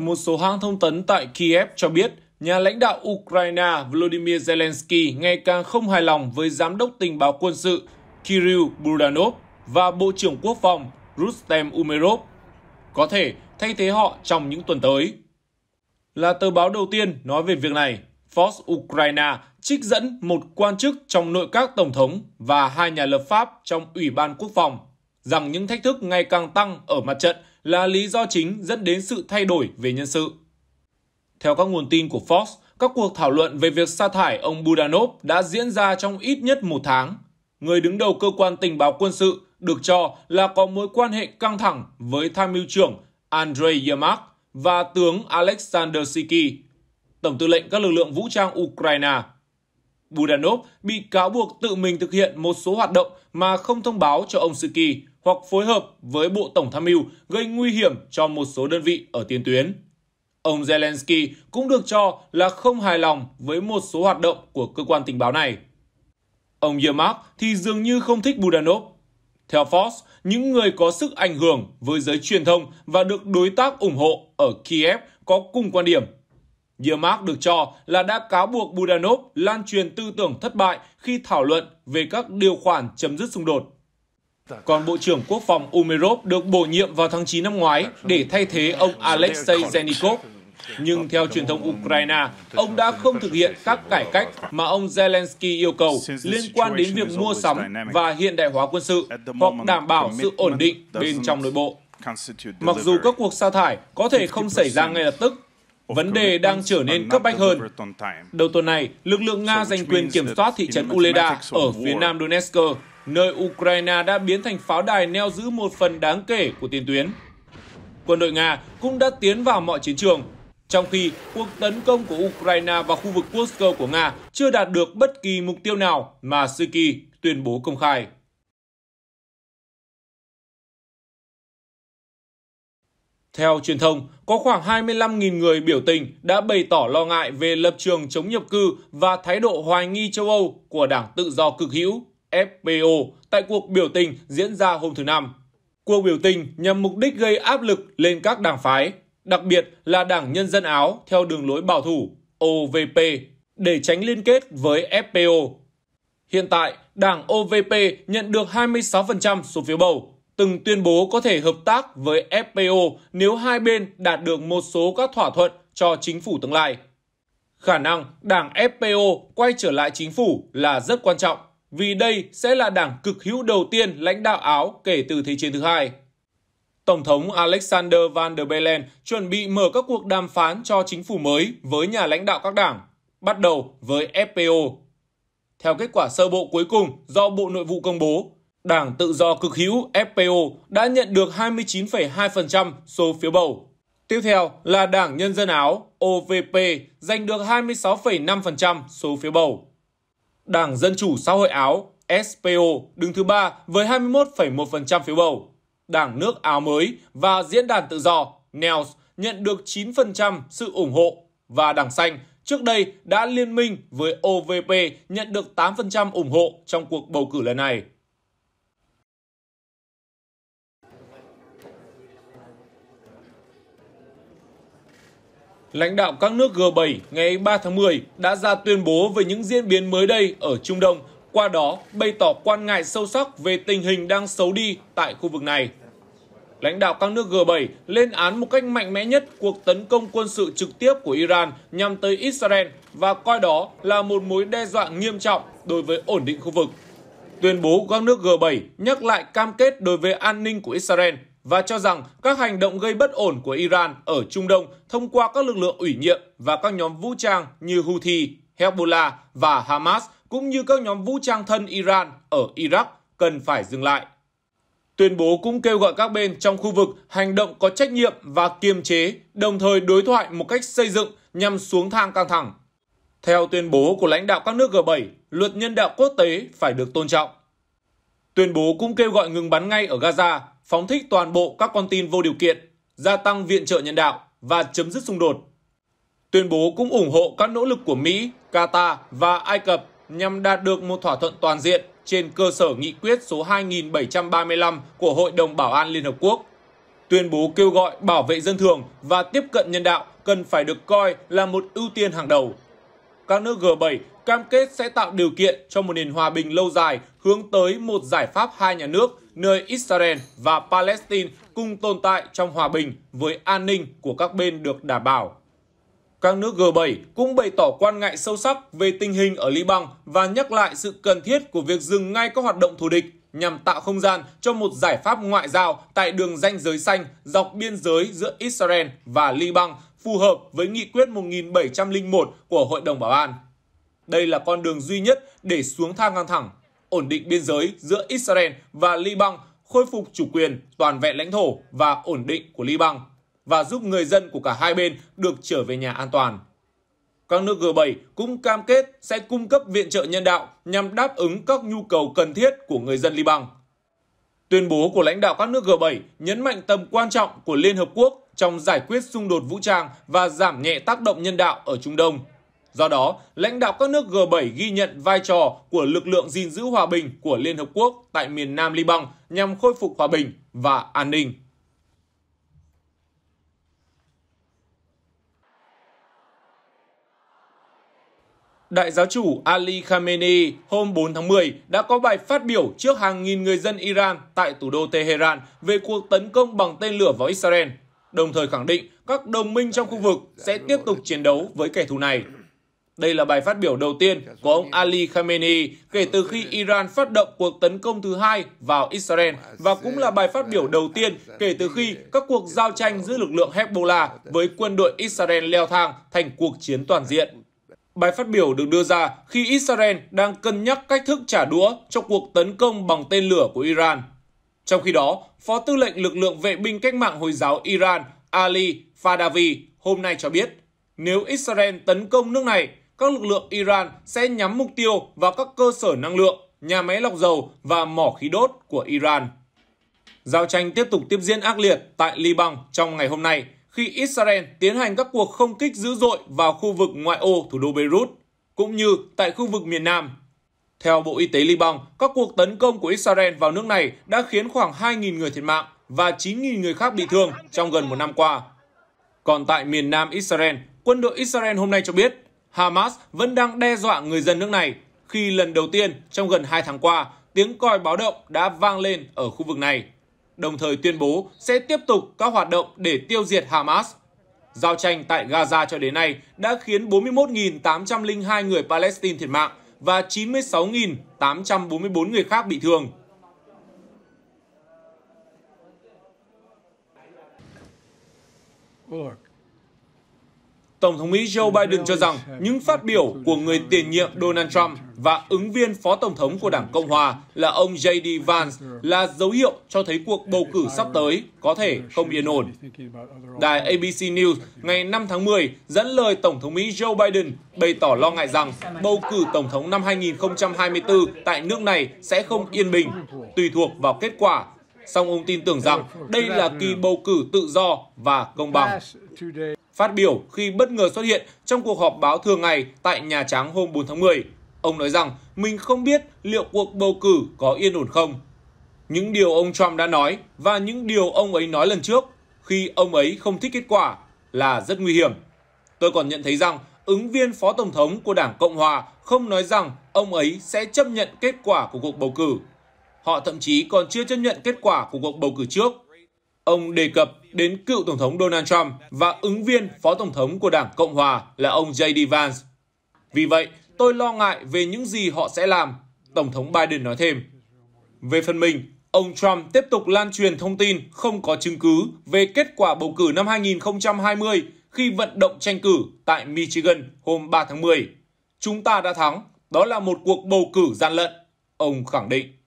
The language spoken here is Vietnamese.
một số hãng thông tấn tại Kiev cho biết nhà lãnh đạo Ukraine Volodymyr Zelensky ngày càng không hài lòng với Giám đốc tình báo quân sự Kirill Budanov và Bộ trưởng Quốc phòng Rustem Umerov, có thể thay thế họ trong những tuần tới. Là tờ báo đầu tiên nói về việc này, Fox Ukraine trích dẫn một quan chức trong nội các tổng thống và hai nhà lập pháp trong Ủy ban Quốc phòng rằng những thách thức ngày càng tăng ở mặt trận là lý do chính dẫn đến sự thay đổi về nhân sự. Theo các nguồn tin của Fox, các cuộc thảo luận về việc sa thải ông Budanov đã diễn ra trong ít nhất một tháng. Người đứng đầu cơ quan tình báo quân sự được cho là có mối quan hệ căng thẳng với tham mưu trưởng Andrei Yermak và tướng Alexander Siki, tổng tư lệnh các lực lượng vũ trang Ukraine. Budanov bị cáo buộc tự mình thực hiện một số hoạt động mà không thông báo cho ông Siki, hoặc phối hợp với Bộ Tổng tham mưu gây nguy hiểm cho một số đơn vị ở tiền tuyến. Ông Zelensky cũng được cho là không hài lòng với một số hoạt động của cơ quan tình báo này. Ông Yermak thì dường như không thích Budanov. Theo Fox, những người có sức ảnh hưởng với giới truyền thông và được đối tác ủng hộ ở Kiev có cùng quan điểm. Yermak được cho là đã cáo buộc Budanov lan truyền tư tưởng thất bại khi thảo luận về các điều khoản chấm dứt xung đột. Còn Bộ trưởng Quốc phòng Umerov được bổ nhiệm vào tháng 9 năm ngoái để thay thế ông Alexei Zenikov. Nhưng theo truyền thông Ukraine, ông đã không thực hiện các cải cách mà ông Zelensky yêu cầu liên quan đến việc mua sắm và hiện đại hóa quân sự hoặc đảm bảo sự ổn định bên trong nội bộ. Mặc dù các cuộc sa thải có thể không xảy ra ngay lập tức, vấn đề đang trở nên cấp bách hơn. Đầu tuần này, lực lượng Nga giành quyền kiểm soát thị trấn Uleda ở phía nam Donetsk nơi Ukraine đã biến thành pháo đài neo giữ một phần đáng kể của tiền tuyến. Quân đội Nga cũng đã tiến vào mọi chiến trường, trong khi cuộc tấn công của Ukraine vào khu vực Kursk của Nga chưa đạt được bất kỳ mục tiêu nào mà Syria tuyên bố công khai. Theo truyền thông, có khoảng 25.000 người biểu tình đã bày tỏ lo ngại về lập trường chống nhập cư và thái độ hoài nghi châu Âu của Đảng Tự do cực hữu FPO tại cuộc biểu tình diễn ra hôm thứ Năm. Cuộc biểu tình nhằm mục đích gây áp lực lên các đảng phái, đặc biệt là Đảng Nhân dân Áo theo đường lối bảo thủ OVP để tránh liên kết với FPO. Hiện tại, Đảng OVP nhận được 26% số phiếu bầu, từng tuyên bố có thể hợp tác với FPO nếu hai bên đạt được một số các thỏa thuận cho chính phủ tương lai. Khả năng đảng FPO quay trở lại chính phủ là rất quan trọng vì đây sẽ là đảng cực hữu đầu tiên lãnh đạo Áo kể từ Thế chiến thứ hai. Tổng thống Alexander Van der Bellen chuẩn bị mở các cuộc đàm phán cho chính phủ mới với nhà lãnh đạo các đảng, bắt đầu với FPO. Theo kết quả sơ bộ cuối cùng do Bộ Nội vụ công bố, Đảng Tự do Cực hữu FPO đã nhận được 29,2% số phiếu bầu. Tiếp theo là Đảng Nhân dân Áo OVP giành được 26,5% số phiếu bầu. Đảng Dân Chủ Xã hội Áo SPO đứng thứ ba với 21,1% phiếu bầu. Đảng nước Áo mới và Diễn đàn Tự do NEOS nhận được 9% sự ủng hộ và Đảng Xanh trước đây đã liên minh với OVP nhận được 8% ủng hộ trong cuộc bầu cử lần này. Lãnh đạo các nước G7 ngày 3 tháng 10 đã ra tuyên bố về những diễn biến mới đây ở Trung Đông, qua đó bày tỏ quan ngại sâu sắc về tình hình đang xấu đi tại khu vực này. Lãnh đạo các nước G7 lên án một cách mạnh mẽ nhất cuộc tấn công quân sự trực tiếp của Iran nhằm tới Israel và coi đó là một mối đe dọa nghiêm trọng đối với ổn định khu vực. Tuyên bố của các nước G7 nhắc lại cam kết đối với an ninh của Israel và cho rằng các hành động gây bất ổn của Iran ở Trung Đông thông qua các lực lượng ủy nhiệm và các nhóm vũ trang như Houthi, Hezbollah và Hamas cũng như các nhóm vũ trang thân Iran ở Iraq cần phải dừng lại. Tuyên bố cũng kêu gọi các bên trong khu vực hành động có trách nhiệm và kiềm chế, đồng thời đối thoại một cách xây dựng nhằm xuống thang căng thẳng. Theo tuyên bố của lãnh đạo các nước G7, luật nhân đạo quốc tế phải được tôn trọng. Tuyên bố cũng kêu gọi ngừng bắn ngay ở Gaza phóng thích toàn bộ các con tin vô điều kiện, gia tăng viện trợ nhân đạo và chấm dứt xung đột. Tuyên bố cũng ủng hộ các nỗ lực của Mỹ, Qatar và Ai Cập nhằm đạt được một thỏa thuận toàn diện trên cơ sở nghị quyết số 2735 của Hội đồng Bảo an Liên Hợp Quốc. Tuyên bố kêu gọi bảo vệ dân thường và tiếp cận nhân đạo cần phải được coi là một ưu tiên hàng đầu. Các nước G7 cam kết sẽ tạo điều kiện cho một nền hòa bình lâu dài hướng tới một giải pháp hai nhà nước nơi Israel và Palestine cùng tồn tại trong hòa bình với an ninh của các bên được đảm bảo. Các nước G7 cũng bày tỏ quan ngại sâu sắc về tình hình ở Liban và nhắc lại sự cần thiết của việc dừng ngay các hoạt động thù địch nhằm tạo không gian cho một giải pháp ngoại giao tại đường ranh giới xanh dọc biên giới giữa Israel và Liban phù hợp với nghị quyết 1701 của Hội đồng Bảo an. Đây là con đường duy nhất để xuống thang căng thẳng, ổn định biên giới giữa Israel và Liban, khôi phục chủ quyền, toàn vẹn lãnh thổ và ổn định của Liban và giúp người dân của cả hai bên được trở về nhà an toàn. Các nước G7 cũng cam kết sẽ cung cấp viện trợ nhân đạo nhằm đáp ứng các nhu cầu cần thiết của người dân Liban. Tuyên bố của lãnh đạo các nước G7 nhấn mạnh tầm quan trọng của Liên Hợp Quốc trong giải quyết xung đột vũ trang và giảm nhẹ tác động nhân đạo ở Trung Đông. Do đó, lãnh đạo các nước G7 ghi nhận vai trò của lực lượng gìn giữ hòa bình của Liên Hợp Quốc tại miền Nam Liban nhằm khôi phục hòa bình và an ninh. Đại giáo chủ Ali Khamenei hôm 4 tháng 10 đã có bài phát biểu trước hàng nghìn người dân Iran tại thủ đô Tehran về cuộc tấn công bằng tên lửa vào Israel, đồng thời khẳng định các đồng minh trong khu vực sẽ tiếp tục chiến đấu với kẻ thù này. Đây là bài phát biểu đầu tiên của ông Ali Khamenei kể từ khi Iran phát động cuộc tấn công thứ hai vào Israel và cũng là bài phát biểu đầu tiên kể từ khi các cuộc giao tranh giữa lực lượng Hezbollah với quân đội Israel leo thang thành cuộc chiến toàn diện. Bài phát biểu được đưa ra khi Israel đang cân nhắc cách thức trả đũa cho cuộc tấn công bằng tên lửa của Iran. Trong khi đó, Phó Tư lệnh lực lượng vệ binh cách mạng Hồi giáo Iran Ali Fadavi hôm nay cho biết, nếu Israel tấn công nước này, các lực lượng Iran sẽ nhắm mục tiêu vào các cơ sở năng lượng, nhà máy lọc dầu và mỏ khí đốt của Iran. Giao tranh tiếp tục tiếp diễn ác liệt tại Liban trong ngày hôm nay khi Israel tiến hành các cuộc không kích dữ dội vào khu vực ngoại ô thủ đô Beirut, cũng như tại khu vực miền Nam. Theo Bộ Y tế Liban, các cuộc tấn công của Israel vào nước này đã khiến khoảng 2.000 người thiệt mạng và 9.000 người khác bị thương trong gần một năm qua. Còn tại miền Nam Israel, quân đội Israel hôm nay cho biết Hamas vẫn đang đe dọa người dân nước này khi lần đầu tiên trong gần 2 tháng qua, tiếng còi báo động đã vang lên ở khu vực này, đồng thời tuyên bố sẽ tiếp tục các hoạt động để tiêu diệt Hamas. Giao tranh tại Gaza cho đến nay đã khiến 41.802 người Palestine thiệt mạng và 96.844 người khác bị thương. Look, Tổng thống Mỹ Joe Biden cho rằng những phát biểu của người tiền nhiệm Donald Trump và ứng viên phó tổng thống của Đảng Cộng Hòa là ông J.D. Vance là dấu hiệu cho thấy cuộc bầu cử sắp tới có thể không yên ổn. Đài ABC News ngày 5 tháng 10 dẫn lời Tổng thống Mỹ Joe Biden bày tỏ lo ngại rằng bầu cử tổng thống năm 2024 tại nước này sẽ không yên bình, tùy thuộc vào kết quả song ông tin tưởng rằng đây là kỳ bầu cử tự do và công bằng phát biểu khi bất ngờ xuất hiện trong cuộc họp báo thường ngày tại Nhà Trắng hôm 4 tháng 10. Ông nói rằng mình không biết liệu cuộc bầu cử có yên ổn không. Những điều ông Trump đã nói và những điều ông ấy nói lần trước khi ông ấy không thích kết quả là rất nguy hiểm. Tôi còn nhận thấy rằng ứng viên phó tổng thống của Đảng Cộng Hòa không nói rằng ông ấy sẽ chấp nhận kết quả của cuộc bầu cử. Họ thậm chí còn chưa chấp nhận kết quả của cuộc bầu cử trước ông đề cập đến cựu Tổng thống Donald Trump và ứng viên Phó Tổng thống của Đảng Cộng Hòa là ông J.D. Vance. Vì vậy, tôi lo ngại về những gì họ sẽ làm, Tổng thống Biden nói thêm. Về phần mình, ông Trump tiếp tục lan truyền thông tin không có chứng cứ về kết quả bầu cử năm 2020 khi vận động tranh cử tại Michigan hôm 3 tháng 10. Chúng ta đã thắng, đó là một cuộc bầu cử gian lận, ông khẳng định.